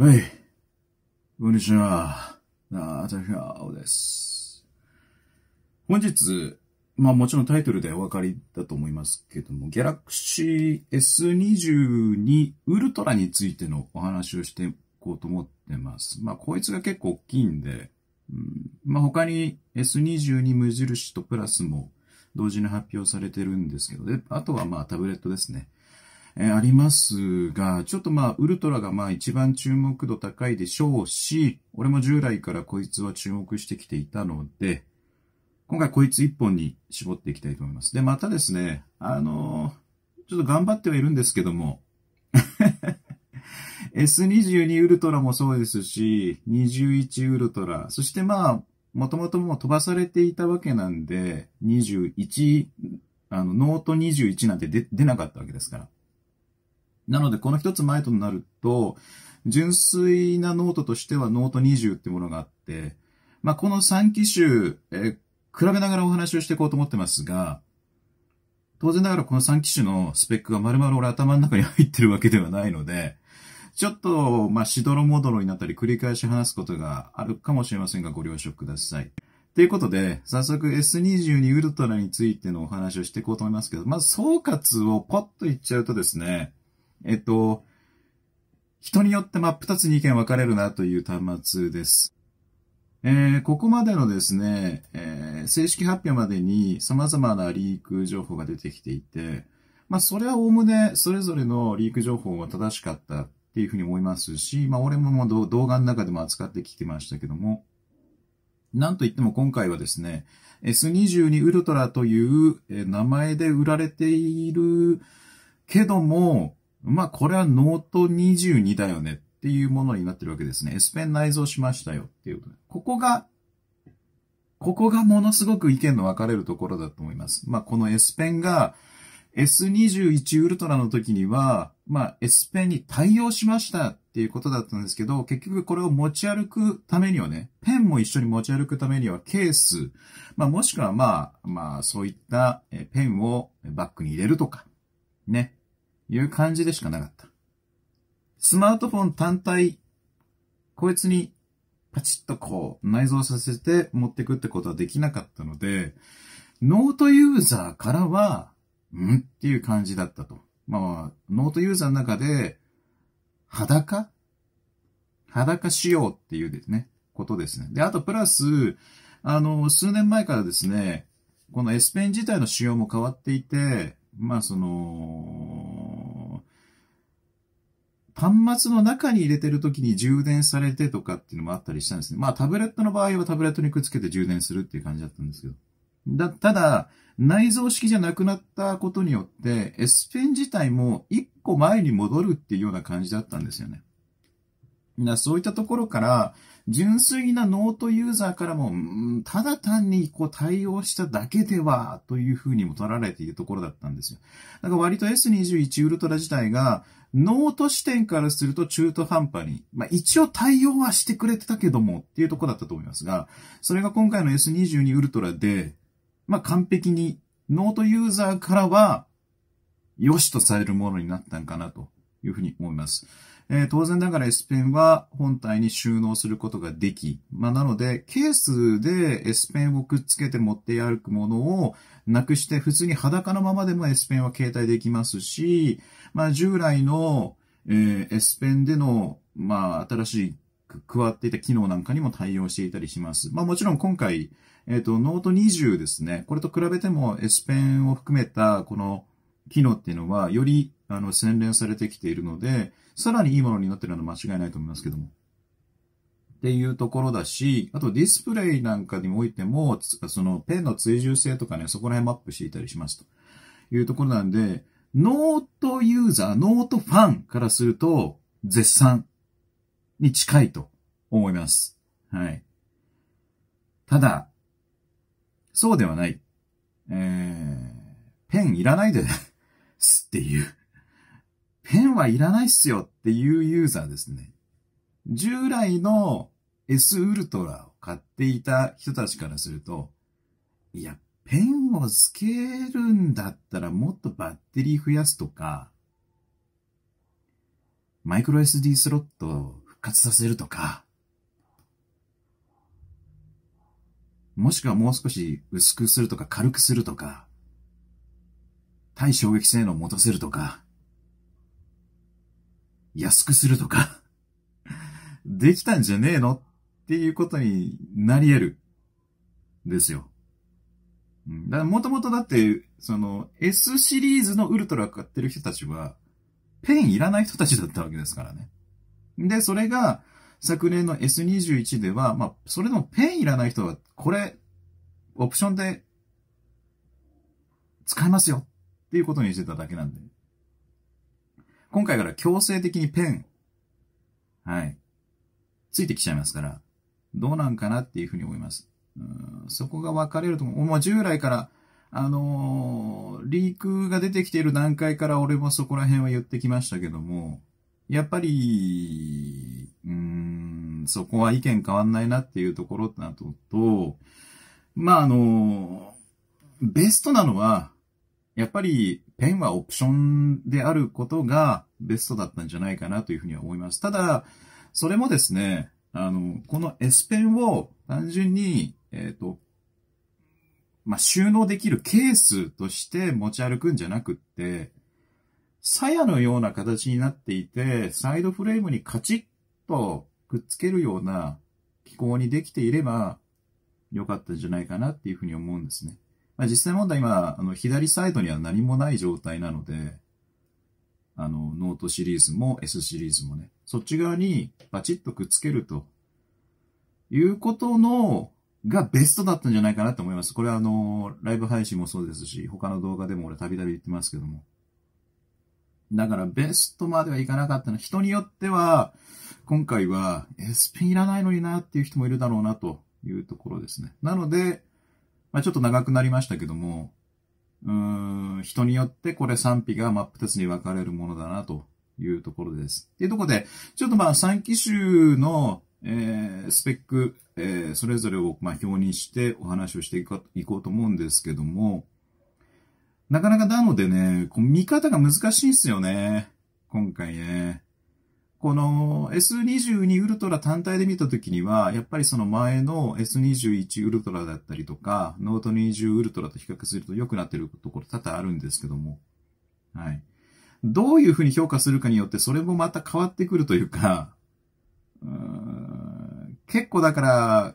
はい。こんにちは。なタヒゃおです。本日、まあもちろんタイトルでお分かりだと思いますけども、Galaxy S22 Ultra についてのお話をしていこうと思ってます。まあこいつが結構大きいんで、うん、まあ他に S22 無印とプラスも同時に発表されてるんですけど、で、あとはまあタブレットですね。えー、ありますが、ちょっとまあ、ウルトラがまあ一番注目度高いでしょうし、俺も従来からこいつは注目してきていたので、今回こいつ一本に絞っていきたいと思います。で、またですね、あのー、ちょっと頑張ってはいるんですけども、S22 ウルトラもそうですし、21ウルトラ、そしてまあ、もともともう飛ばされていたわけなんで、21、あの、ノート21なんて出なかったわけですから。なので、この一つ前となると、純粋なノートとしてはノート20ってものがあって、まあ、この3機種、え比べながらお話をしていこうと思ってますが、当然ながらこの3機種のスペックが丸々俺頭の中に入ってるわけではないので、ちょっと、ましどろもどろになったり繰り返し話すことがあるかもしれませんが、ご了承ください。ということで、早速 S22 ウルトラについてのお話をしていこうと思いますけど、まず総括をポッと言っちゃうとですね、えっと、人によって真っ二つに意見分かれるなという端末です。えー、ここまでのですね、えー、正式発表までに様々なリーク情報が出てきていて、まあ、それはおおむねそれぞれのリーク情報は正しかったっていうふうに思いますし、まあ、俺ももう動画の中でも扱ってきてましたけども、なんといっても今回はですね、S22 ウルトラという名前で売られているけども、まあ、これはノート22だよねっていうものになってるわけですね。S ペン内蔵しましたよっていうこと。ここが、ここがものすごく意見の分かれるところだと思います。まあ、この S ペンが S21 ウルトラの時には、まあ、S ペンに対応しましたっていうことだったんですけど、結局これを持ち歩くためにはね、ペンも一緒に持ち歩くためにはケース、まあ、もしくはまあ、まあ、そういったペンをバッグに入れるとか、ね、いう感じでしかなかった。スマートフォン単体、こいつにパチッとこう内蔵させて持ってくってことはできなかったので、ノートユーザーからは、んっていう感じだったと。まあ、ノートユーザーの中で、裸裸仕様っていうですね、ことですね。で、あとプラス、あの、数年前からですね、この S ペン自体の仕様も変わっていて、まあその、端末の中に入れてる時に充電されてとかっていうのもあったりしたんですね。まあタブレットの場合はタブレットにくっつけて充電するっていう感じだったんですけど。だ、ただ、内蔵式じゃなくなったことによって、S ペン自体も1個前に戻るっていうような感じだったんですよね。な、そういったところから、純粋なノートユーザーからも、ただ単にこう対応しただけでは、というふうにも取られているところだったんですよ。だから割と S21 ウルトラ自体が、ノート視点からすると中途半端に、まあ、一応対応はしてくれてたけどもっていうとこだったと思いますが、それが今回の S22 ウルトラで、まあ、完璧にノートユーザーからは、良しとされるものになったんかなというふうに思います。えー、当然ながら S ペンは本体に収納することができ、まあ、なので、ケースで S ペンをくっつけて持って歩くものをなくして、普通に裸のままでも S ペンは携帯できますし、まあ、従来の、えー、S ペンでの、まあ、新しい加わっていた機能なんかにも対応していたりします。まあもちろん今回、えっ、ー、と、ノート20ですね。これと比べても S ペンを含めたこの機能っていうのは、よりあの、洗練されてきているので、さらにいいものになってるのは間違いないと思いますけども。っていうところだし、あとディスプレイなんかにおいても、そのペンの追従性とかね、そこら辺マップしていたりしますというところなんで、ノートユーザー、ノートファンからすると、絶賛に近いと思います。はい。ただ、そうではない。えー、ペンいらないで すっていう。変はいらないっすよっていうユーザーですね。従来の S ウルトラを買っていた人たちからすると、いや、ペンをつけるんだったらもっとバッテリー増やすとか、マイクロ SD スロットを復活させるとか、もしくはもう少し薄くするとか軽くするとか、対衝撃性能を持たせるとか、安くするとかできたんじゃねえのっていうことになり得る。ですよ。うん。だからもともとだって、その S シリーズのウルトラ買ってる人たちは、ペンいらない人たちだったわけですからね。で、それが、昨年の S21 では、まあ、それでもペンいらない人は、これ、オプションで、使えますよっていうことにしてただけなんで。今回から強制的にペン、はい、ついてきちゃいますから、どうなんかなっていうふうに思います。うんそこが分かれると思う。もう従来から、あのー、リークが出てきている段階から俺もそこら辺は言ってきましたけども、やっぱり、うん、そこは意見変わんないなっていうところなと、まあ、あのー、ベストなのは、やっぱりペンはオプションであることがベストだったんじゃないかなというふうには思います。ただ、それもですね、あの、この S ペンを単純に、えっ、ー、と、まあ、収納できるケースとして持ち歩くんじゃなくって、鞘のような形になっていて、サイドフレームにカチッとくっつけるような機構にできていれば良かったんじゃないかなっていうふうに思うんですね。まあ、実際問題今、あの左サイドには何もない状態なので、あの、ノートシリーズも S シリーズもね、そっち側にバチッとくっつけるということの、がベストだったんじゃないかなと思います。これはあの、ライブ配信もそうですし、他の動画でも俺たびたび言ってますけども。だからベストまではいかなかったの。人によっては、今回は S ピンいらないのになっていう人もいるだろうなというところですね。なので、まあ、ちょっと長くなりましたけども、うん、人によってこれ賛否が真っ二つに分かれるものだなというところです。っていうところで、ちょっとまあ3機種の、えー、スペック、えー、それぞれをまあ表にしてお話をしていこうと思うんですけども、なかなかなのでね、こう見方が難しいんですよね。今回ね。この S22 ウルトラ単体で見たときには、やっぱりその前の S21 ウルトラだったりとか、ノート20ウルトラと比較すると良くなってるところ多々あるんですけども、はい。どういうふうに評価するかによって、それもまた変わってくるというか、う結構だから、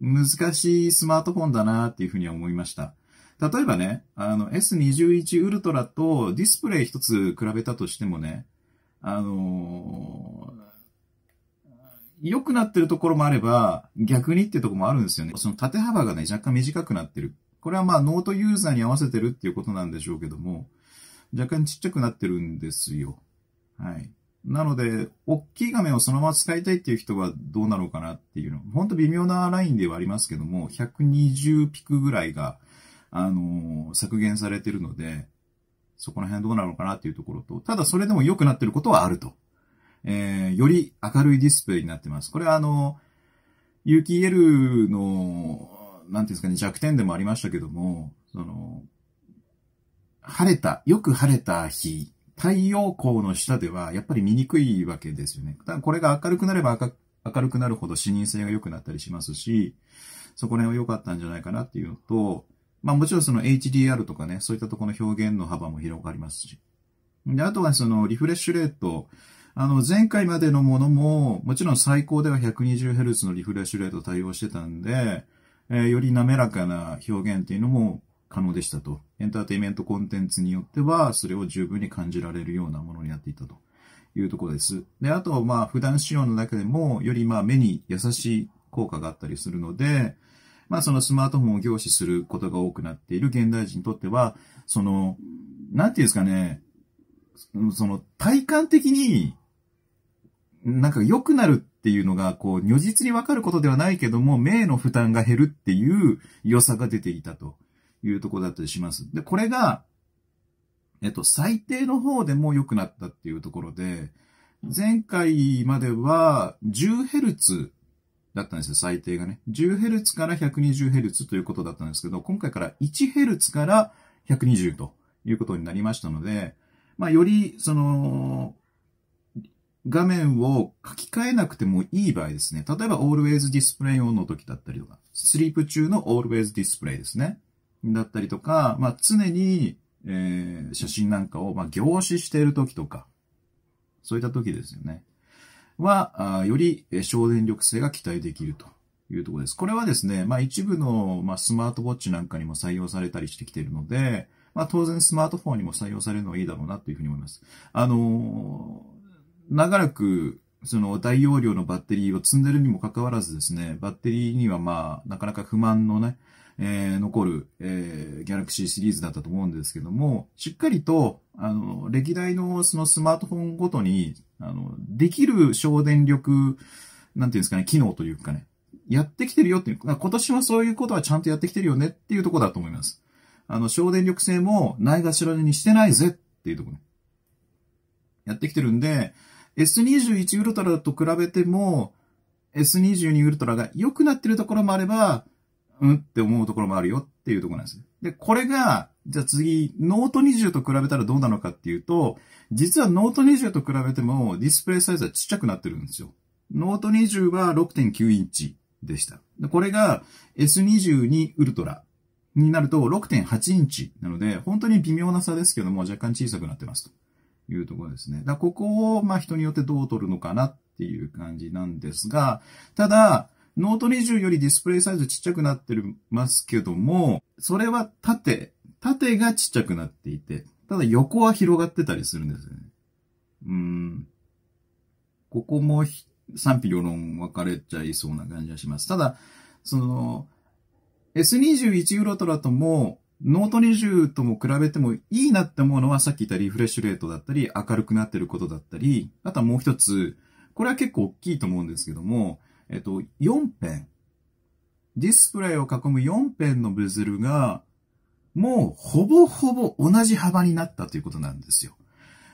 難しいスマートフォンだなっていうふうには思いました。例えばね、あの S21 ウルトラとディスプレイ一つ比べたとしてもね、あの良くなってるところもあれば、逆にっていうところもあるんですよね。その縦幅がね、若干短くなってる。これはまあ、ノートユーザーに合わせてるっていうことなんでしょうけども、若干ちっちゃくなってるんですよ。はい。なので、大きい画面をそのまま使いたいっていう人はどうなのかなっていうの。ほんと微妙なラインではありますけども、120ピクぐらいが、あのー、削減されてるので、そこら辺どうなのかなっていうところと、ただそれでも良くなってることはあると。えー、より明るいディスプレイになってます。これはあの、有機 EL の、なんていうんですかね、弱点でもありましたけども、その、晴れた、よく晴れた日、太陽光の下ではやっぱり見にくいわけですよね。ただこれが明るくなれば明るくなるほど視認性が良くなったりしますし、そこら辺は良かったんじゃないかなっていうのと、まあもちろんその HDR とかね、そういったところの表現の幅も広がりますし。で、あとはそのリフレッシュレート。あの、前回までのものも、もちろん最高では 120Hz のリフレッシュレート対応してたんで、えー、より滑らかな表現っていうのも可能でしたと。エンターテイメントコンテンツによっては、それを十分に感じられるようなものになっていたというところです。で、あと、まあ、普段仕様の中でも、よりまあ、目に優しい効果があったりするので、まあそのスマートフォンを凝視することが多くなっている現代人にとっては、その、なんていうんですかね、その体感的に、なんか良くなるっていうのが、こう、如実にわかることではないけども、名の負担が減るっていう良さが出ていたというところだったりします。で、これが、えっと、最低の方でも良くなったっていうところで、前回までは 10Hz だったんですよ、最低がね。10Hz から 120Hz ということだったんですけど、今回から 1Hz から120ということになりましたので、まあ、より、その、画面を書き換えなくてもいい場合ですね。例えば、Always Display On の時だったりとか、スリープ中の Always Display ですね。だったりとか、まあ、常に、えー、写真なんかを、まあ、凝視している時とか、そういった時ですよね。は、より省電力性が期待できるというところです。これはですね、まあ一部の、まあ、スマートウォッチなんかにも採用されたりしてきているので、まあ当然スマートフォンにも採用されるのはいいだろうなというふうに思います。あのー、長らく、その大容量のバッテリーを積んでるにもかかわらずですね、バッテリーにはまあ、なかなか不満のね、えー、残る、えー、ギャラクシーシリーズだったと思うんですけども、しっかりと、あの、歴代のそのスマートフォンごとに、あの、できる省電力、なんていうんですかね、機能というかね、やってきてるよっていう、今年はそういうことはちゃんとやってきてるよねっていうとこだと思います。あの、省電力性もないがしろにしてないぜっていうとこね。やってきてるんで、S21 ウルトラと比べても、S22 ウルトラが良くなってるところもあれば、うんって思うところもあるよっていうところなんです。で、これが、じゃあ次、ノート20と比べたらどうなのかっていうと、実はノート20と比べてもディスプレイサイズはちっちゃくなってるんですよ。ノート20は6.9インチでした。でこれが S22 ウルトラになると6.8インチなので、本当に微妙な差ですけども、若干小さくなってますというところですね。だここを、まあ人によってどう取るのかなっていう感じなんですが、ただ、ノート20よりディスプレイサイズちっちゃくなってますけども、それは縦、縦がちっちゃくなっていて、ただ横は広がってたりするんですよね。うん。ここも賛否両論分かれちゃいそうな感じがします。ただ、その、S21 ウロトラとも、ノート20とも比べてもいいなって思うのはさっき言ったリフレッシュレートだったり、明るくなってることだったり、あとはもう一つ、これは結構大きいと思うんですけども、えっと、4ペン。ディスプレイを囲む4ペンのベゼルが、もうほぼほぼ同じ幅になったということなんですよ。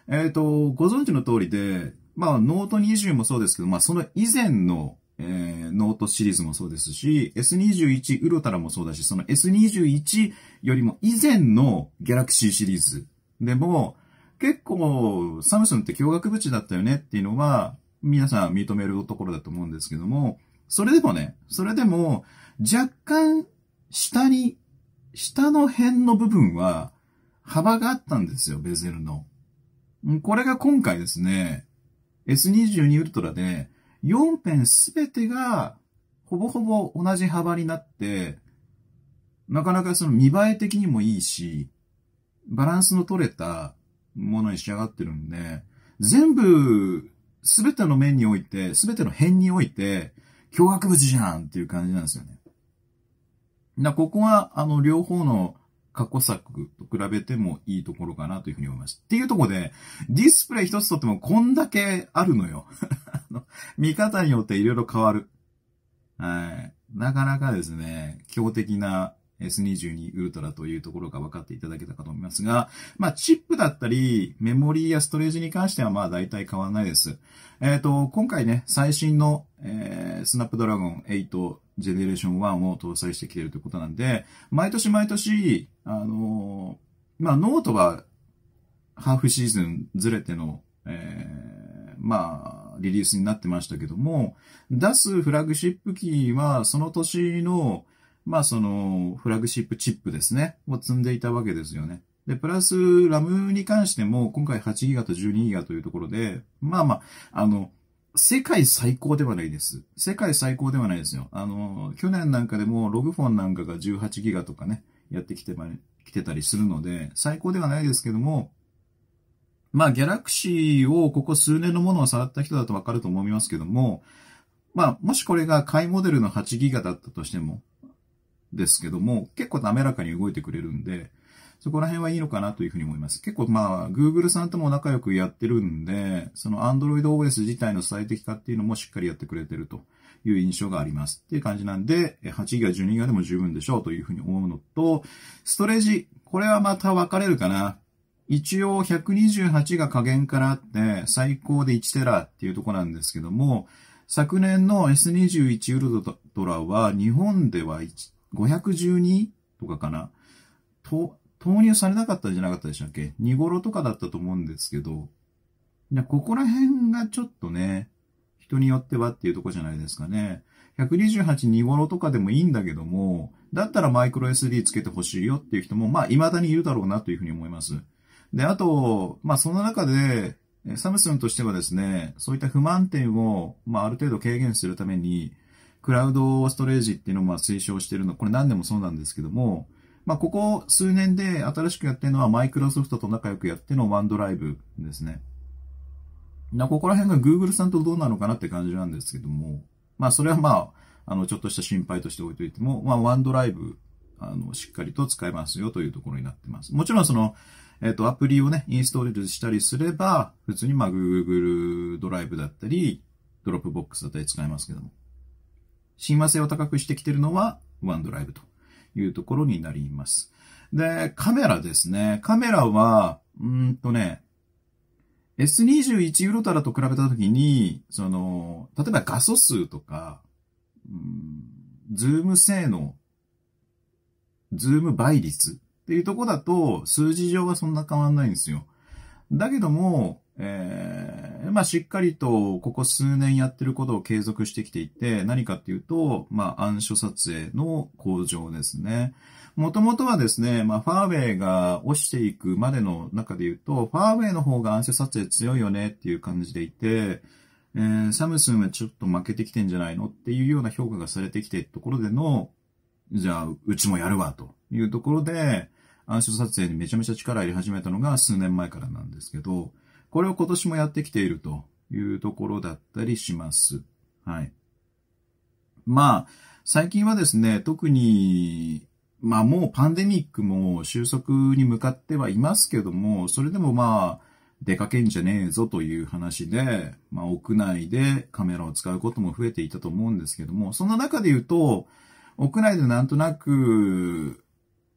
えっ、ー、と、ご存知の通りで、まあ、ノート20もそうですけど、まあ、その以前の、えー、ノートシリーズもそうですし、S21 ウロタラもそうだし、その S21 よりも以前のギャラクシーシリーズでも、結構、サムスンって驚愕口だったよねっていうのは、皆さん認めるところだと思うんですけども、それでもね、それでも、若干、下に、下の辺の部分は、幅があったんですよ、ベゼルの。これが今回ですね、S22 ウルトラで、4ペンすべてが、ほぼほぼ同じ幅になって、なかなかその見栄え的にもいいし、バランスの取れたものに仕上がってるんで、全部すべての面において、すべての辺において、脅迫物じゃんっていう感じなんですよね。な、ここは、あの、両方の過去作と比べてもいいところかなというふうに思います。っていうところで、ディスプレイ一つとってもこんだけあるのよ。見方によって色々変わる。はい。なかなかですね、強敵な S22 ウルトラというところが分かっていただけたかと思いますが、まあ、チップだったり、メモリーやストレージに関しては、まあ、大体変わらないです。えっ、ー、と、今回ね、最新の、えー、スナップドラゴン8ジェネレーション1を搭載してきているということなんで、毎年毎年、あのー、まあ、ノートは、ハーフシーズンずれての、えー、まあ、リリースになってましたけども、出すフラグシップキーは、その年の、まあその、フラグシップチップですね、を積んでいたわけですよね。で、プラス、ラムに関しても、今回8ギガと12ギガというところで、まあまあ、あの、世界最高ではないです。世界最高ではないですよ。あの、去年なんかでも、ログフォンなんかが18ギガとかね、やってきてま、来てたりするので、最高ではないですけども、まあ、ギャラクシーをここ数年のものを触った人だとわかると思いますけども、まあ、もしこれが買いモデルの8ギガだったとしても、ですけども、結構滑らかに動いてくれるんで、そこら辺はいいのかなというふうに思います。結構まあ、Google さんとも仲良くやってるんで、その Android OS 自体の最適化っていうのもしっかりやってくれてるという印象がありますっていう感じなんで、8ギガ、12ギガでも十分でしょうというふうに思うのと、ストレージ、これはまた分かれるかな。一応128が加減からあって、最高で1テラっていうとこなんですけども、昨年の S21 ウルトラは日本では1 512とかかな。と、投入されなかったんじゃなかったでしたっけ ?2 頃とかだったと思うんですけど、ここら辺がちょっとね、人によってはっていうとこじゃないですかね。128-2頃とかでもいいんだけども、だったらマイクロ SD つけてほしいよっていう人も、まあ、未だにいるだろうなというふうに思います。で、あと、まあ、その中で、サムスンとしてはですね、そういった不満点を、まあ、ある程度軽減するために、クラウドストレージっていうのをまあ推奨してるの、これ何でもそうなんですけども、まあ、ここ数年で新しくやってるのはマイクロソフトと仲良くやってのワンドライブですね。な、ここら辺が Google さんとどうなのかなって感じなんですけども、まあ、それはまあ、あの、ちょっとした心配として置いといても、まあ、ワンドライブ、あの、しっかりと使えますよというところになってます。もちろんその、えっ、と、アプリをね、インストールしたりすれば、普通にまあ、Google ドライブだったり、ドロップボックスだったり使えますけども。親和性を高くしてきてるのは、ワンドライブというところになります。で、カメラですね。カメラは、うんとね、S21 ウロタラと比べたときに、その、例えば画素数とか、うん、ズーム性能、ズーム倍率っていうとこだと、数字上はそんな変わんないんですよ。だけども、えー、まあ、しっかりと、ここ数年やってることを継続してきていて、何かっていうと、まあ、暗所撮影の向上ですね。もともとはですね、まあ、ファーウェイが落ちていくまでの中で言うと、ファーウェイの方が暗所撮影強いよねっていう感じでいて、えー、サムスンはちょっと負けてきてんじゃないのっていうような評価がされてきてるところでの、じゃあ、うちもやるわというところで、暗所撮影にめちゃめちゃ力入れ始めたのが数年前からなんですけど、これを今年もやってきているというところだったりします。はい。まあ、最近はですね、特に、まあもうパンデミックも収束に向かってはいますけども、それでもまあ、出かけんじゃねえぞという話で、まあ屋内でカメラを使うことも増えていたと思うんですけども、その中で言うと、屋内でなんとなく、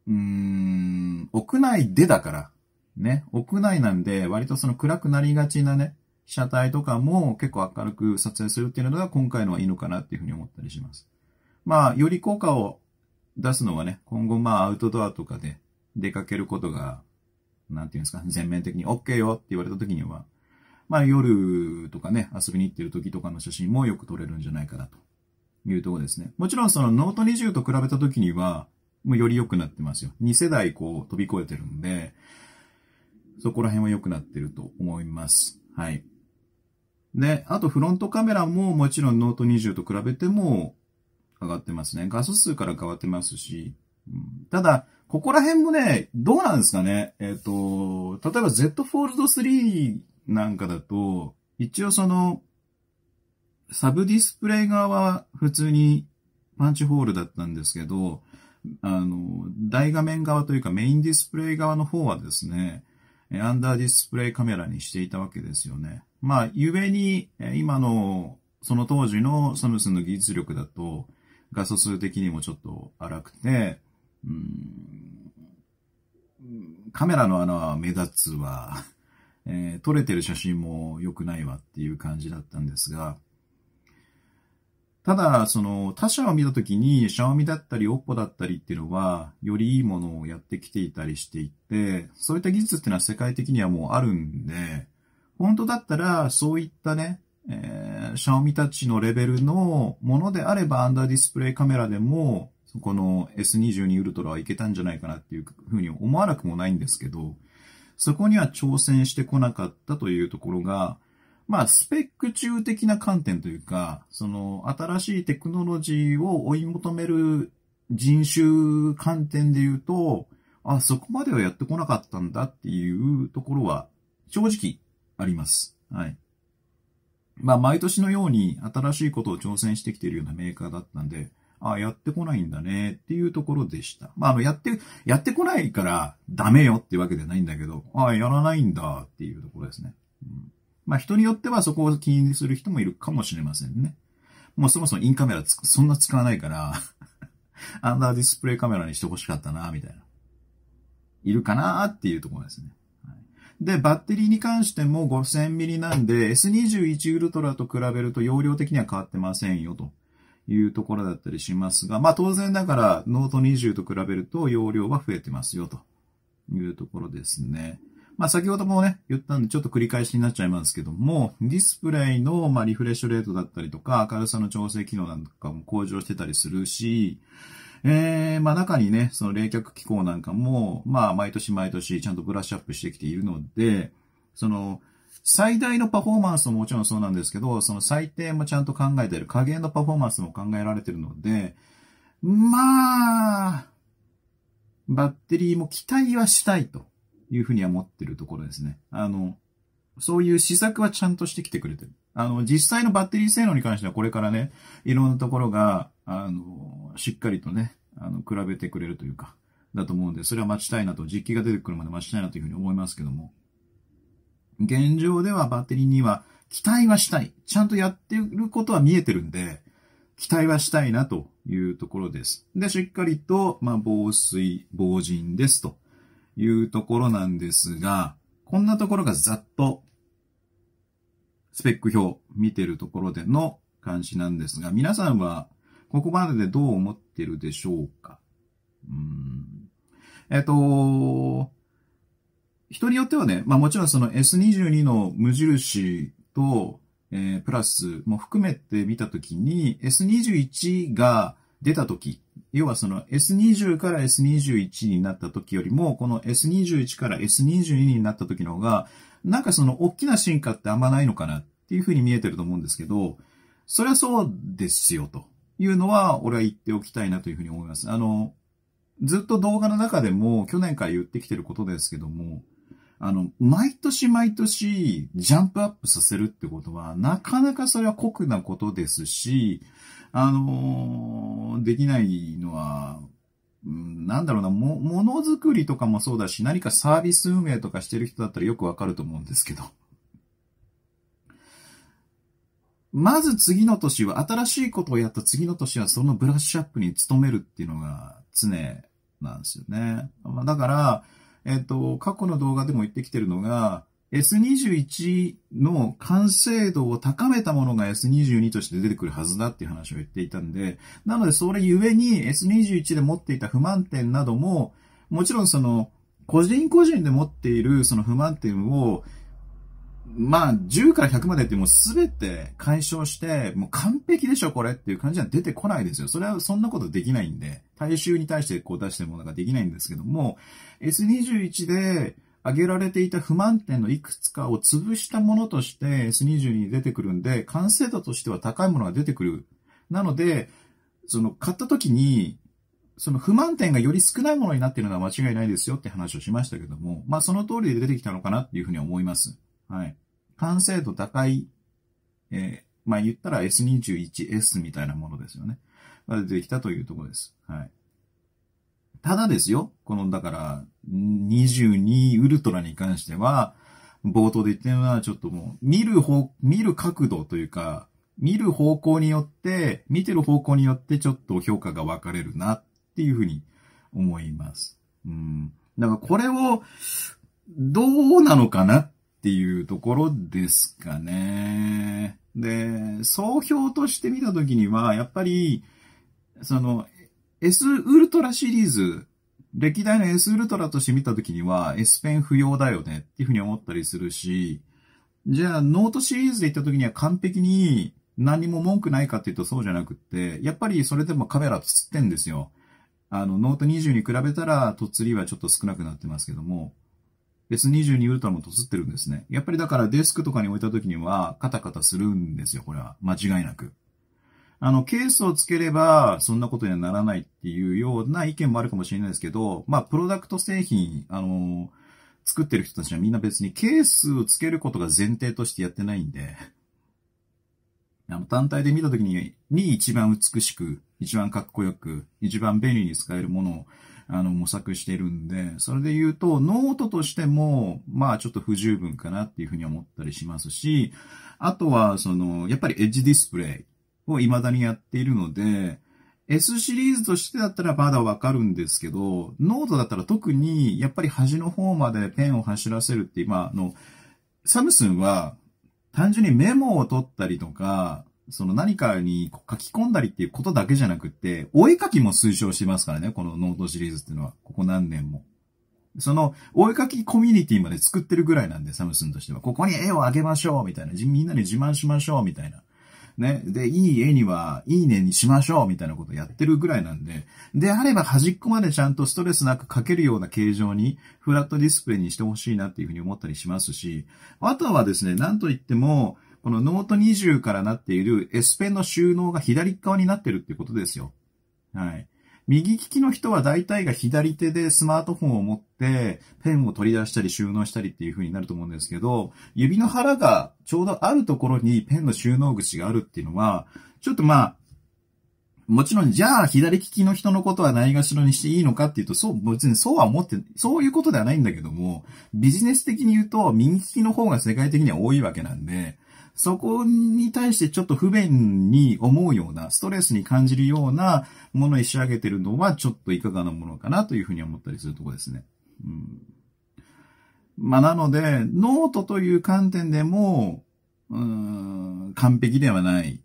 うーん、屋内でだから、ね、屋内なんで、割とその暗くなりがちなね、被写体とかも結構明るく撮影するっていうのが今回のはいいのかなっていうふうに思ったりします。まあ、より効果を出すのはね、今後まあアウトドアとかで出かけることが、なんていうんですか、全面的に OK よって言われた時には、まあ夜とかね、遊びに行ってる時とかの写真もよく撮れるんじゃないかなというところですね。もちろんそのノート20と比べた時には、もうより良くなってますよ。2世代こう飛び越えてるんで、そこら辺は良くなってると思います。はい。で、あとフロントカメラももちろんノート20と比べても上がってますね。画素数から変わってますし、うん、ただ、ここら辺もね、どうなんですかね。えっ、ー、と、例えば Z Fold 3なんかだと、一応その、サブディスプレイ側は普通にパンチホールだったんですけど、あの、大画面側というかメインディスプレイ側の方はですね、アンダーディスプレイカメラにしていたわけですよね。まあ、故に、今の、その当時のサムスンの技術力だと、画素数的にもちょっと荒くて、うん、カメラの穴は目立つわ、えー、撮れてる写真も良くないわっていう感じだったんですが、ただ、その、他社を見たときに、シャオミだったり、オッポだったりっていうのは、よりいいものをやってきていたりしていて、そういった技術っていうのは世界的にはもうあるんで、本当だったら、そういったね、えー、シャオミたちのレベルのものであれば、アンダーディスプレイカメラでも、この S22 ウルトラはいけたんじゃないかなっていうふうに思わなくもないんですけど、そこには挑戦してこなかったというところが、まあ、スペック中的な観点というか、その、新しいテクノロジーを追い求める人種観点で言うと、あ、そこまではやってこなかったんだっていうところは、正直あります。はい。まあ、毎年のように新しいことを挑戦してきているようなメーカーだったんで、ああやってこないんだねっていうところでした。まあ、あの、やって、やってこないからダメよってわけじゃないんだけど、ああ、やらないんだっていうところですね。うんまあ人によってはそこを気にする人もいるかもしれませんね。もうそもそもインカメラそんな使わないから アンダーディスプレイカメラにしてほしかったな、みたいな。いるかなっていうところですね。で、バッテリーに関しても5 0 0 0 m リなんで S21 ウルトラと比べると容量的には変わってませんよというところだったりしますが、まあ当然だからノート20と比べると容量は増えてますよというところですね。まあ、先ほどもね、言ったんで、ちょっと繰り返しになっちゃいますけども、ディスプレイの、まあ、リフレッシュレートだったりとか、明るさの調整機能なんかも向上してたりするし、えー、まあ、中にね、その冷却機構なんかも、まあ、毎年毎年ちゃんとブラッシュアップしてきているので、その、最大のパフォーマンスももちろんそうなんですけど、その最低もちゃんと考えてる、加減のパフォーマンスも考えられてるので、まあ、バッテリーも期待はしたいと。いうふうには思ってるところですね。あの、そういう施策はちゃんとしてきてくれてる。あの、実際のバッテリー性能に関してはこれからね、いろんなところが、あの、しっかりとね、あの、比べてくれるというか、だと思うんで、それは待ちたいなと、実機が出てくるまで待ちたいなというふうに思いますけども。現状ではバッテリーには期待はしたい。ちゃんとやってることは見えてるんで、期待はしたいなというところです。で、しっかりと、まあ、防水、防塵ですと。いうところなんですが、こんなところがざっとスペック表見てるところでの監視なんですが、皆さんはここまででどう思ってるでしょうかうん。えっと、人によってはね、まあもちろんその S22 の無印と、えー、プラスも含めて見たときに S21 が出た時、要はその S20 から S21 になった時よりも、この S21 から S22 になった時の方が、なんかその大きな進化ってあんまないのかなっていうふうに見えてると思うんですけど、そりゃそうですよというのは、俺は言っておきたいなというふうに思います。あの、ずっと動画の中でも去年から言ってきてることですけども、あの、毎年毎年ジャンプアップさせるってことは、なかなかそれは酷なことですし、あのー、できないのは、うん、なんだろうな、も、ものづくりとかもそうだし、何かサービス運営とかしてる人だったらよくわかると思うんですけど。まず次の年は、新しいことをやった次の年はそのブラッシュアップに努めるっていうのが常なんですよね。まあ、だから、えっと、過去の動画でも言ってきてるのが、S21 の完成度を高めたものが S22 として出てくるはずだっていう話を言っていたんで、なのでそれゆえに S21 で持っていた不満点なども、もちろんその、個人個人で持っているその不満点をまあ、10から100までってもうすべて解消して、もう完璧でしょ、これっていう感じは出てこないですよ。それは、そんなことできないんで、大衆に対してこう出してるものができないんですけども、S21 で挙げられていた不満点のいくつかを潰したものとして S22 に出てくるんで、完成度としては高いものが出てくる。なので、その、買った時に、その不満点がより少ないものになっているのは間違いないですよって話をしましたけども、まあその通りで出てきたのかなっていうふうに思います。はい。完成度高い、えー、まあ言ったら S21S みたいなものですよね。が出てきたというところです。はい。ただですよ、この、だから、22ウルトラに関しては、冒頭で言ってるのは、ちょっともう、見る方、見る角度というか、見る方向によって、見てる方向によってちょっと評価が分かれるなっていうふうに思います。うん。だからこれを、どうなのかなっっていうところですかね。で、総評として見たときには、やっぱり、その、S ウルトラシリーズ、歴代の S ウルトラとして見たときには、S ペン不要だよねっていうふうに思ったりするし、じゃあ、ノートシリーズで行ったときには完璧に何も文句ないかっていうとそうじゃなくって、やっぱりそれでもカメラつってんですよ。あの、ノート20に比べたら、とっつりはちょっと少なくなってますけども。S22 ウルトラもとってるんですね。やっぱりだからデスクとかに置いた時にはカタカタするんですよ、これは。間違いなく。あの、ケースをつければ、そんなことにはならないっていうような意見もあるかもしれないですけど、まあ、プロダクト製品、あの、作ってる人たちはみんな別にケースをつけることが前提としてやってないんで、あの、単体で見た時に、に一番美しく、一番かっこよく、一番便利に使えるものをあの、模索してるんで、それで言うと、ノートとしても、まあ、ちょっと不十分かなっていうふうに思ったりしますし、あとは、その、やっぱりエッジディスプレイを未だにやっているので、S シリーズとしてだったらまだわかるんですけど、ノートだったら特にやっぱり端の方までペンを走らせるって、今、あの、サムスンは単純にメモを取ったりとか、その何かに書き込んだりっていうことだけじゃなくて、お絵描きも推奨してますからね、このノートシリーズっていうのは、ここ何年も。その、お絵描きコミュニティまで作ってるぐらいなんで、サムスンとしては。ここに絵をあげましょう、みたいな。みんなに自慢しましょう、みたいな。ね。で、いい絵には、いいねにしましょう、みたいなことやってるぐらいなんで、であれば端っこまでちゃんとストレスなく描けるような形状に、フラットディスプレイにしてほしいなっていうふうに思ったりしますし、あとはですね、なんといっても、このノート20からなっている S ペンの収納が左側になってるってことですよ。はい。右利きの人は大体が左手でスマートフォンを持ってペンを取り出したり収納したりっていう風になると思うんですけど、指の腹がちょうどあるところにペンの収納口があるっていうのは、ちょっとまあ、もちろん、じゃあ、左利きの人のことはないがしろにしていいのかっていうと、そう、別にそうは思って、そういうことではないんだけども、ビジネス的に言うと、右利きの方が世界的には多いわけなんで、そこに対してちょっと不便に思うような、ストレスに感じるようなものに仕上げてるのは、ちょっといかがなものかなというふうに思ったりするとこですね。うん、まあ、なので、ノートという観点でも、うん、完璧ではないっ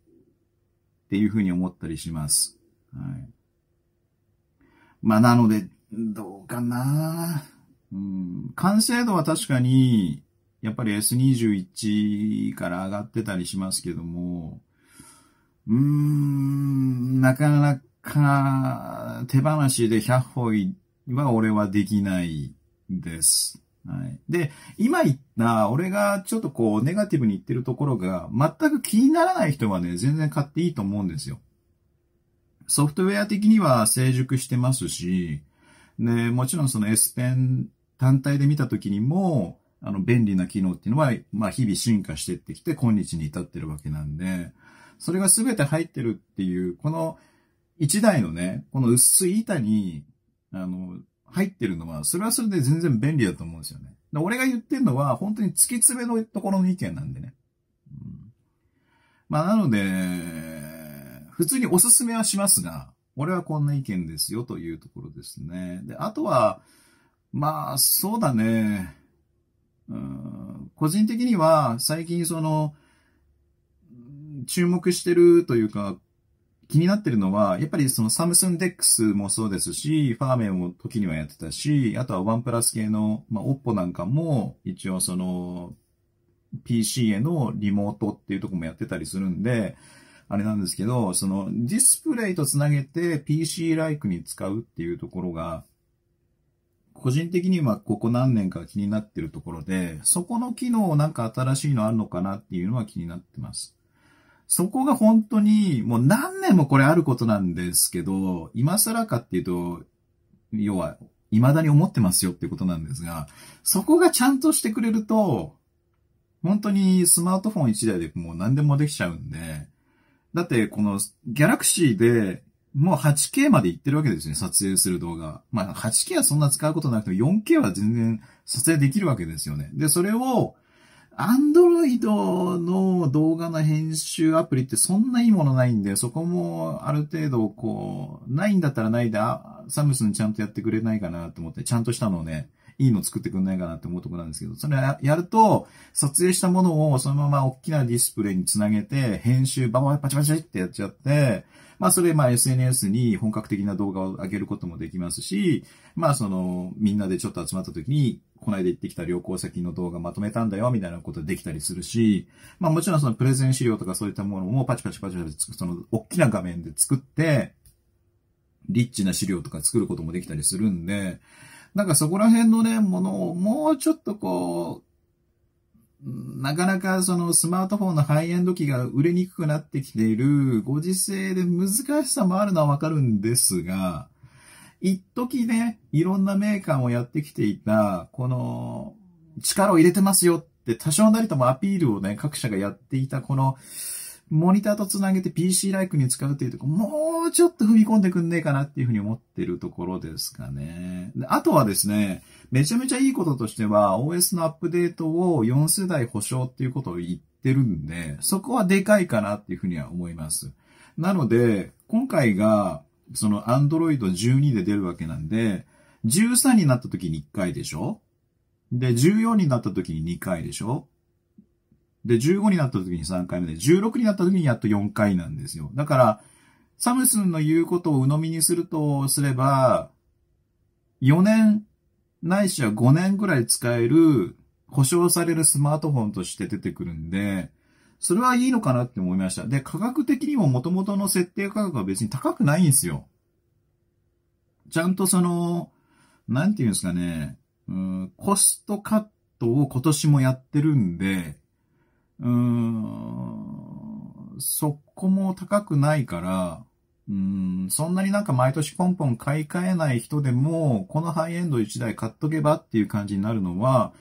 ていうふうに思ったりします。はい。まあ、なので、どうかなうん、完成度は確かに、やっぱり S21 から上がってたりしますけども、うーん、なかなか手放しで100本は俺はできないです。はい。で、今言った、俺がちょっとこう、ネガティブに言ってるところが、全く気にならない人はね、全然買っていいと思うんですよ。ソフトウェア的には成熟してますし、ね、もちろんその S ペン単体で見た時にも、あの、便利な機能っていうのは、まあ、日々進化してってきて、今日に至ってるわけなんで、それが全て入ってるっていう、この一台のね、この薄い板に、あの、入ってるのは、それはそれで全然便利だと思うんですよね。俺が言ってるのは、本当に突き詰めのところの意見なんでね。うん、まあ、なので、普通におすすめはしますが、俺はこんな意見ですよというところですね。で、あとは、まあ、そうだね。うん、個人的には最近その、注目してるというか、気になってるのは、やっぱりそのサムスンデックスもそうですし、ファーメンも時にはやってたし、あとはワンプラス系の、まあ、オッポなんかも、一応その、PC へのリモートっていうとこもやってたりするんで、あれなんですけど、そのディスプレイとつなげて PC ライクに使うっていうところが、個人的にはここ何年か気になってるところで、そこの機能をなんか新しいのあるのかなっていうのは気になってます。そこが本当に、もう何年もこれあることなんですけど、今更かっていうと、要は、未だに思ってますよってことなんですが、そこがちゃんとしてくれると、本当にスマートフォン1台でもう何でもできちゃうんで、だってこのギャラクシーでもう 8K まで行ってるわけですね、撮影する動画。まあ 8K はそんな使うことなくても 4K は全然撮影できるわけですよね。で、それを、Android の動画の編集アプリってそんないいものないんで、そこもある程度こう、ないんだったらないで、サムスンちゃんとやってくれないかなと思って、ちゃんとしたのをね、いいの作ってくんないかなって思うとこなんですけど、それやると、撮影したものをそのまま大きなディスプレイにつなげて、編集バババチバチってやっちゃって、まあそれまあ SNS に本格的な動画を上げることもできますし、まあそのみんなでちょっと集まった時に、こないで行ってきた旅行先の動画まとめたんだよみたいなことできたりするし、まあもちろんそのプレゼン資料とかそういったものもパチパチパチパチ、その大きな画面で作って、リッチな資料とか作ることもできたりするんで、なんかそこら辺のね、ものをもうちょっとこう、なかなかそのスマートフォンのハイエンド機が売れにくくなってきているご時世で難しさもあるのはわかるんですが、一時ね、いろんなメーカーもやってきていた、この力を入れてますよって多少なりともアピールをね、各社がやっていたこの、モニターとつなげて PC ライクに使うっていうとこ、もうちょっと踏み込んでくんねえかなっていうふうに思ってるところですかね。であとはですね、めちゃめちゃいいこととしては、OS のアップデートを4世代保証っていうことを言ってるんで、そこはでかいかなっていうふうには思います。なので、今回が、その Android 12で出るわけなんで、13になった時に1回でしょで、14になった時に2回でしょで、15になった時に3回目で、16になった時にやっと4回なんですよ。だから、サムスンの言うことを鵜呑みにするとすれば、4年、ないしは5年ぐらい使える、保証されるスマートフォンとして出てくるんで、それはいいのかなって思いました。で、価格的にも元々の設定価格は別に高くないんですよ。ちゃんとその、なんていうんですかね、うん、コストカットを今年もやってるんで、うーん、そこも高くないから、うん、そんなになんか毎年ポンポン買い替えない人でも、このハイエンド1台買っとけばっていう感じになるのは、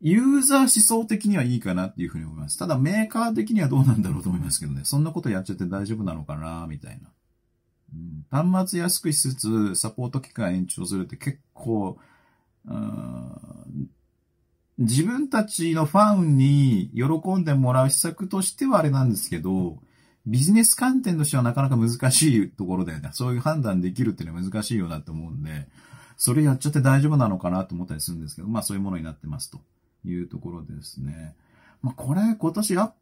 ユーザー思想的にはいいかなっていうふうに思います。ただメーカー的にはどうなんだろうと思いますけどね。そんなことやっちゃって大丈夫なのかなみたいな。うん、端末安くしつつ、サポート期間延長するって結構、うん、自分たちのファンに喜んでもらう施策としてはあれなんですけど、ビジネス観点としてはなかなか難しいところだよね。そういう判断できるっていうのは難しいよなと思うんで、それやっちゃって大丈夫なのかなと思ったりするんですけど、まあそういうものになってますというところですね。まあこれ今年や、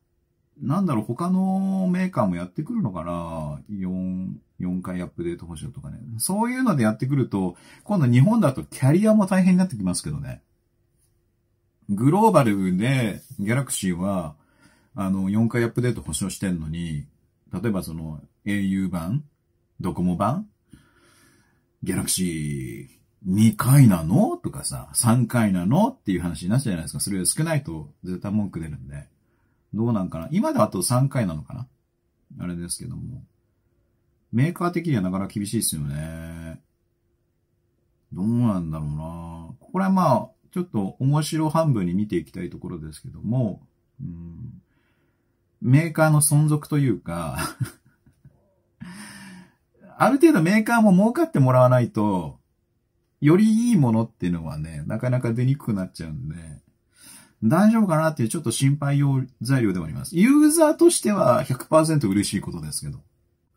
なんだろう、他のメーカーもやってくるのかな ?4、4回アップデート保証とかね。そういうのでやってくると、今度日本だとキャリアも大変になってきますけどね。グローバルでギャラクシーは、あの、4回アップデート保証してんのに、例えばその au 版、ドコモ版、ギャラクシー、2回なのとかさ、3回なのっていう話になっちゃうじゃないですか。それ少ないと絶対文句出るんで。どうなんかな今であと3回なのかなあれですけども。メーカー的にはなかなか厳しいですよね。どうなんだろうなこれはまあ、ちょっと面白半分に見ていきたいところですけども、うん、メーカーの存続というか ある程度メーカーも儲かってもらわないと、よりいいものっていうのはね、なかなか出にくくなっちゃうんで、大丈夫かなっていうちょっと心配用材料ではあります。ユーザーとしては100%嬉しいことですけど。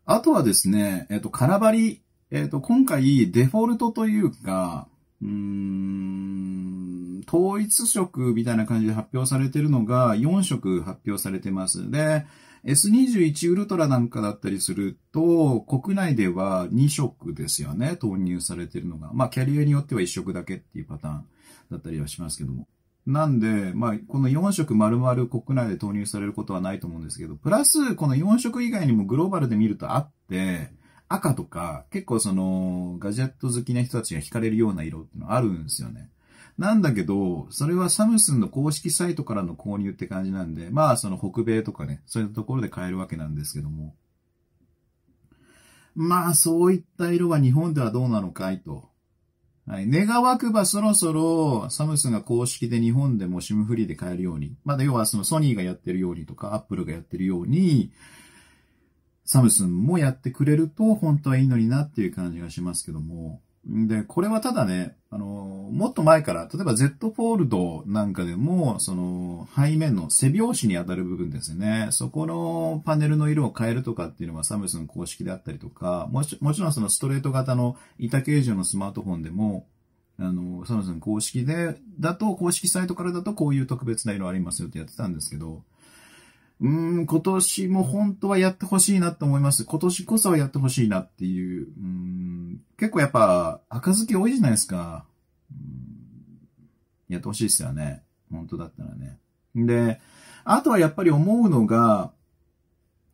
あとはですね、えっと、空張り。えっと、今回デフォルトというか、うーん、統一色みたいな感じで発表されてるのが4色発表されてます。で、S21 ウルトラなんかだったりすると、国内では2色ですよね、投入されてるのが。まあ、キャリアによっては1色だけっていうパターンだったりはしますけども。なんで、まあ、この4色丸々国内で投入されることはないと思うんですけど、プラス、この4色以外にもグローバルで見るとあって、赤とか、結構その、ガジェット好きな人たちが惹かれるような色ってのあるんですよね。なんだけど、それはサムスンの公式サイトからの購入って感じなんで、まあその北米とかね、そういったところで買えるわけなんですけども。まあそういった色は日本ではどうなのかいと。はい。願わくばそろそろサムスンが公式で日本でもシムフリーで買えるように。まだ要はそのソニーがやってるようにとか、アップルがやってるように、サムスンもやってくれると本当はいいのになっていう感じがしますけども。で、これはただね、あの、もっと前から、例えば Z フォールドなんかでも、その、背面の背表紙に当たる部分ですね。そこのパネルの色を変えるとかっていうのはサムスン公式であったりとか、もちろんそのストレート型の板形状のスマートフォンでも、あの、サムスン公式で、だと、公式サイトからだとこういう特別な色ありますよってやってたんですけど、うん、今年も本当はやってほしいなと思います。今年こそはやってほしいなっていう。うん、結構やっぱ、赤ずき多いじゃないですか。うん、やってほしいですよね。本当だったらね。で、あとはやっぱり思うのが、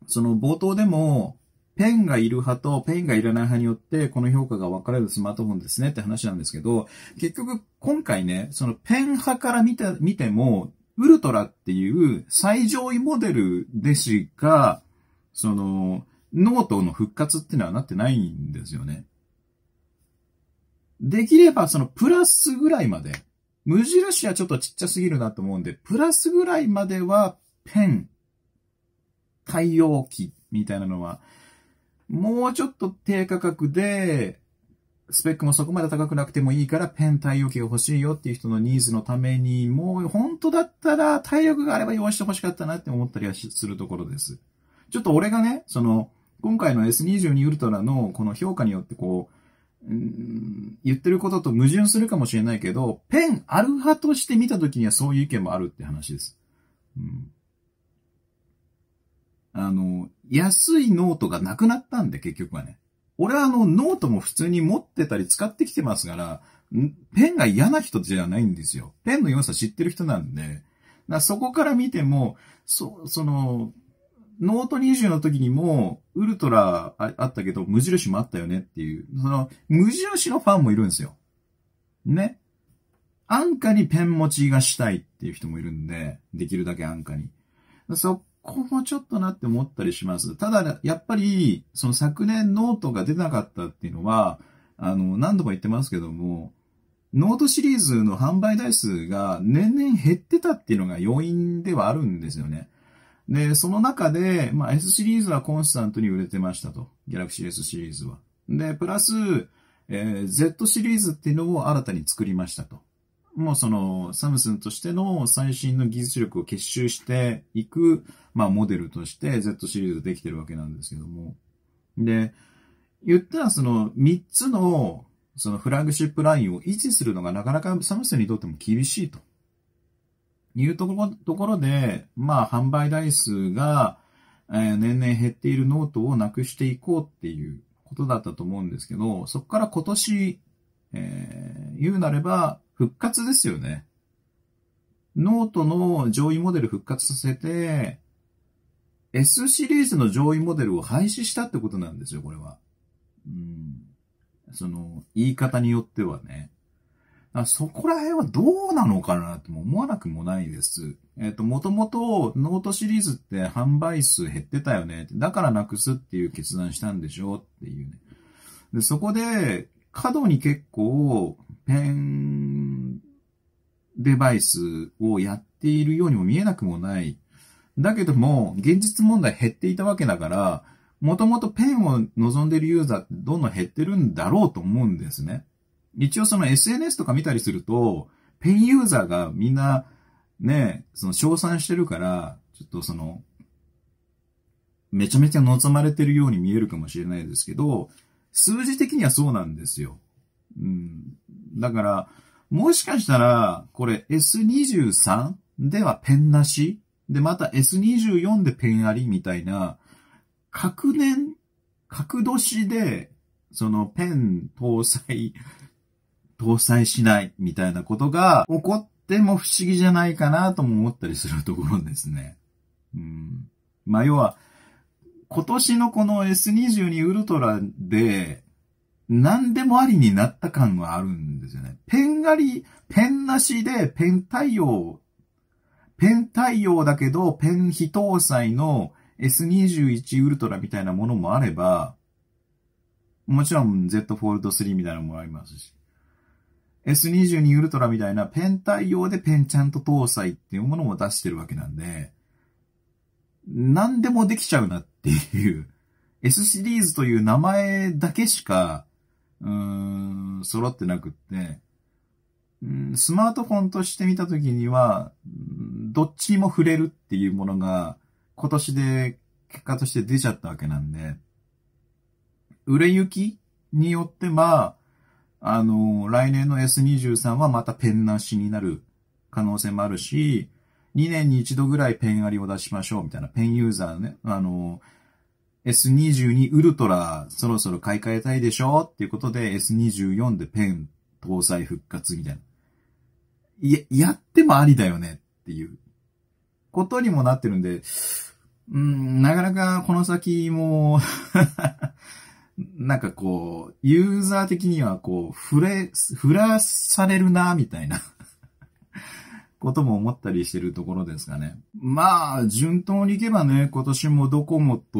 その冒頭でも、ペンがいる派とペンがいらない派によってこの評価が分かれるスマートフォンですねって話なんですけど、結局今回ね、そのペン派から見て見てもウルトラっていう最上位モデルでしか、その、ノートの復活ってのはなってないんですよね。できればそのプラスぐらいまで、無印はちょっとちっちゃすぎるなと思うんで、プラスぐらいまではペン、太陽機みたいなのは、もうちょっと低価格で、スペックもそこまで高くなくてもいいからペン対応機が欲しいよっていう人のニーズのために、もう本当だったら体力があれば用意して欲しかったなって思ったりはするところです。ちょっと俺がね、その、今回の S22 ウルトラのこの評価によってこう、うん、言ってることと矛盾するかもしれないけど、ペンアルファとして見た時にはそういう意見もあるって話です。うん。あの、安いノートがなくなったんで結局はね。俺はあの、ノートも普通に持ってたり使ってきてますから、ペンが嫌な人じゃないんですよ。ペンの良さ知ってる人なんで、そこから見ても、そ、その、ノート20の時にも、ウルトラあったけど、無印もあったよねっていう、その、無印のファンもいるんですよ。ね。安価にペン持ちがしたいっていう人もいるんで、できるだけ安価に。そっこもちょっとなって思ったりします。ただ、やっぱり、その昨年ノートが出なかったっていうのは、あの、何度も言ってますけども、ノートシリーズの販売台数が年々減ってたっていうのが要因ではあるんですよね。で、その中で、まあ、S シリーズはコンスタントに売れてましたと。Galaxy S シリーズは。で、プラス、えー、Z シリーズっていうのを新たに作りましたと。もうその、サムスンとしての最新の技術力を結集していく、まあ、モデルとして Z シリーズできてるわけなんですけども。で、言ったらその、3つの、そのフラグシップラインを維持するのがなかなかサムスンにとっても厳しいと。いうところで、まあ、販売台数が、え年々減っているノートをなくしていこうっていうことだったと思うんですけど、そこから今年、えー、言うなれば、復活ですよね。ノートの上位モデル復活させて、S シリーズの上位モデルを廃止したってことなんですよ、これは。うん。その、言い方によってはね。そこら辺はどうなのかなとも思わなくもないです。えっ、ー、と、もともとノートシリーズって販売数減ってたよね。だからなくすっていう決断したんでしょっていうね。で、そこで、過度に結構、ペンデバイスをやっているようにも見えなくもない。だけども、現実問題減っていたわけだから、もともとペンを望んでるユーザーってどんどん減ってるんだろうと思うんですね。一応その SNS とか見たりすると、ペンユーザーがみんな、ね、その称賛してるから、ちょっとその、めちゃめちゃ望まれてるように見えるかもしれないですけど、数字的にはそうなんですよ。うん。だから、もしかしたら、これ S23 ではペンなしで、また S24 でペンありみたいな、各年、各年で、そのペン搭載、搭載しないみたいなことが起こっても不思議じゃないかなとも思ったりするところですね。うん。まあ、要は、今年のこの S22 ウルトラで、何でもありになった感があるんですよね。ペン狩り、ペンなしでペン対応、ペン対応だけど、ペン非搭載の S21 ウルトラみたいなものもあれば、もちろん Z フォールド3みたいなのもありますし、S22 ウルトラみたいなペン対応でペンちゃんと搭載っていうものも出してるわけなんで、何でもできちゃうなっていう、S シリーズという名前だけしか、うーん、揃ってなくって、スマートフォンとして見たときには、どっちにも触れるっていうものが、今年で結果として出ちゃったわけなんで、売れ行きによってまあ、あの、来年の S23 はまたペンなしになる可能性もあるし、2年に1度ぐらいペンありを出しましょうみたいな、ペンユーザーね、あの、S22 ウルトラそろそろ買い替えたいでしょっていうことで S24 でペン搭載復活みたいな。いや、やってもありだよねっていうことにもなってるんで、うん、なかなかこの先も なんかこう、ユーザー的にはこう、触れ、触らされるな、みたいなことも思ったりしてるところですがね。まあ、順当にいけばね、今年もドコモと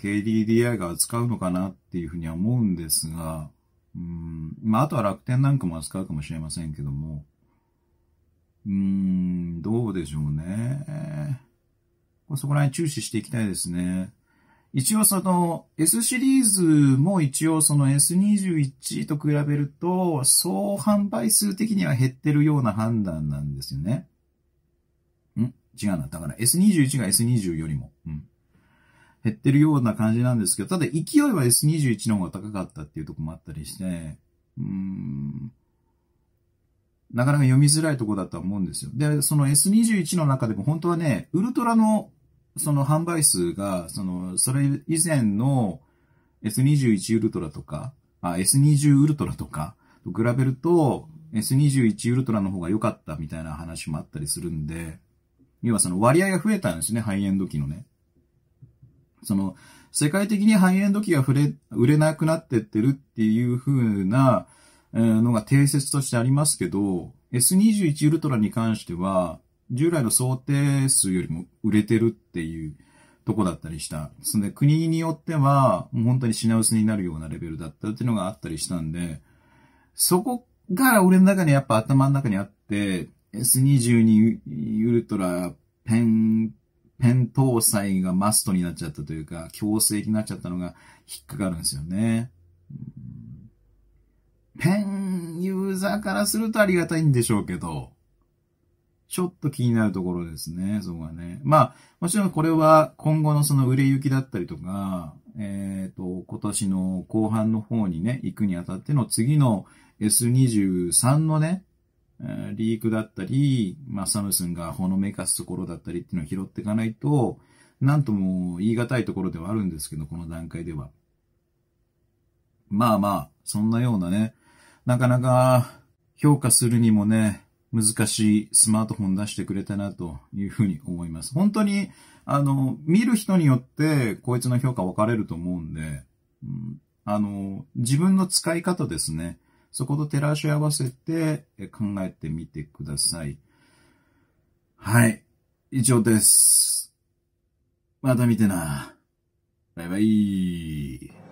KDDI が扱うのかなっていうふうには思うんですが、うん、まあ、あとは楽天なんかも扱うかもしれませんけども、うーん、どうでしょうね。そこら辺注視していきたいですね。一応その S シリーズも一応その S21 と比べると総販売数的には減ってるような判断なんですよね。ん違うな。だから S21 が S20 よりも。うん。減ってるような感じなんですけど、ただ勢いは S21 の方が高かったっていうとこもあったりして、うーん。なかなか読みづらいとこだとは思うんですよ。で、その S21 の中でも本当はね、ウルトラのその販売数が、その、それ以前の S21 ウルトラとか、あ、S20 ウルトラとか、と比べると、S21 ウルトラの方が良かったみたいな話もあったりするんで、要はその割合が増えたんですね、ハイエンド機のね。その、世界的にハイエンド機が触れ、売れなくなってってるっていう風な、えー、のが定説としてありますけど、S21 ウルトラに関しては、従来の想定数よりも売れてるっていうとこだったりした。そんで、国によっては、本当に品薄になるようなレベルだったっていうのがあったりしたんで、そこが俺の中にやっぱ頭の中にあって、S22 ウルトラペン、ペン搭載がマストになっちゃったというか、強制になっちゃったのが引っかかるんですよね。ペンユーザーからするとありがたいんでしょうけど、ちょっと気になるところですね、そこがね。まあ、もちろんこれは今後のその売れ行きだったりとか、えっ、ー、と、今年の後半の方にね、行くにあたっての次の S23 のね、リークだったり、まあ、サムスンがほのめかすところだったりっていうのを拾っていかないと、なんとも言い難いところではあるんですけど、この段階では。まあまあ、そんなようなね、なかなか評価するにもね、難しいスマートフォン出してくれたなというふうに思います。本当に、あの、見る人によってこいつの評価分かれると思うんで、うん、あの、自分の使い方ですね。そこと照らし合わせて考えてみてください。はい。以上です。また見てな。バイバイ。